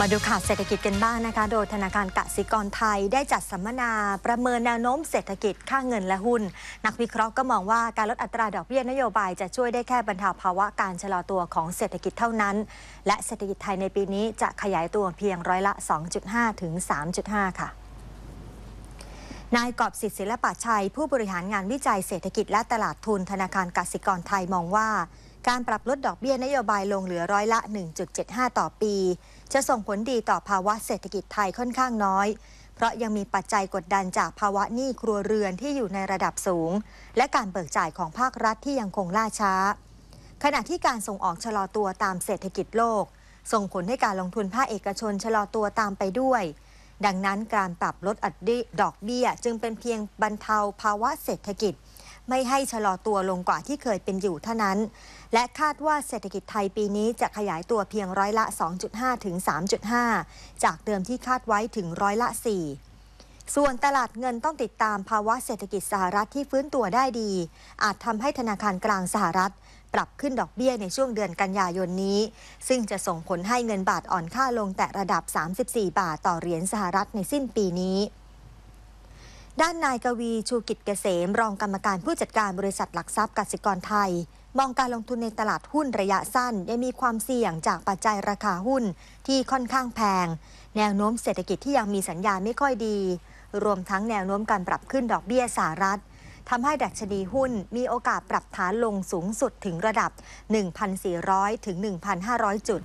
มาดูข่าวเศรษฐกิจกันบ้างนะคะ โดยธนาคารกสิกรไทยได้จัดสัมมนาประเมินแนวโน้มเศรษฐกิจค่าเงินและหุ้น นักวิเคราะห์ก็มองว่าการลดอัตราดอกเบี้ยนโยบายจะช่วยได้แค่บรรเทาภาวะการชะลอตัวของเศรษฐกิจเท่านั้น และเศรษฐกิจไทยในปีนี้จะขยายตัวเพียงร้อยละ 2.5 ถึง 3.5 ค่ะนายกอบสิทธิศิลปะชัย ผู้บริหารงานวิจัยเศรษฐกิจและตลาดทุนธนาคารกสิกรไทยมองว่า การปรับลดดอกเบี้ยนโยบายลงเหลือร้อยละ 1.75 ต่อปี จะส่งผลดีต่อภาวะเศรษฐกิจไทยค่อนข้างน้อย เพราะยังมีปัจจัยกดดันจากภาวะหนี้ครัวเรือนที่อยู่ในระดับสูง และการเบิกจ่ายของภาครัฐที่ยังคงล่าช้า ขณะที่การส่งออกชะลอตัวตามเศรษฐกิจโลก ส่งผลให้การลงทุนภาคเอกชนชะลอตัวตามไปด้วยดังนั้นการปรับลดอัดรดอกเบี้ยจึงเป็นเพียงบรรเทาภาวะเศรษฐกิจ ไม่ให้ชะลอตัวลงกว่าที่เคยเป็นอยู่เท่านั้น และคาดว่าเศรษฐกิจไทยปีนี้จะขยายตัวเพียงร้อยละ 2.5ถึง3.5 จากเดิมที่คาดไว้ถึงร้อยละ 4 ส่วนตลาดเงินต้องติดตามภาวะเศรษฐกิจสหรัฐที่ฟื้นตัวได้ดี อาจทำให้ธนาคารกลางสหรัฐปรับขึ้นดอกเบี้ยในช่วงเดือนกันยายนนี้ ซึ่งจะส่งผลให้เงินบาทอ่อนค่าลงแต่ระดับ 34 บาทต่อเหรียญสหรัฐในสิ้นปีนี้ ด้านนายกวีชูกิจเกษมรองกรรมการผู้จัดการบริษัทหลักทรัพย์กสิกรไทย มองการลงทุนในตลาดหุ้นระยะสั้นยังมีความเสี่ยงจากปัจจัยราคาหุ้นที่ค่อนข้างแพง แนวโน้มเศรษฐกิจที่ยังมีสัญญาณไม่ค่อยดี รวมทั้งแนวโน้มการปรับขึ้นดอกเบี้ยสหรัฐทำให้ดัชนีหุ้นมีโอกาสปรับฐานลงสูงสุดถึงระดับ 1,400 ถึง 1,500 จุด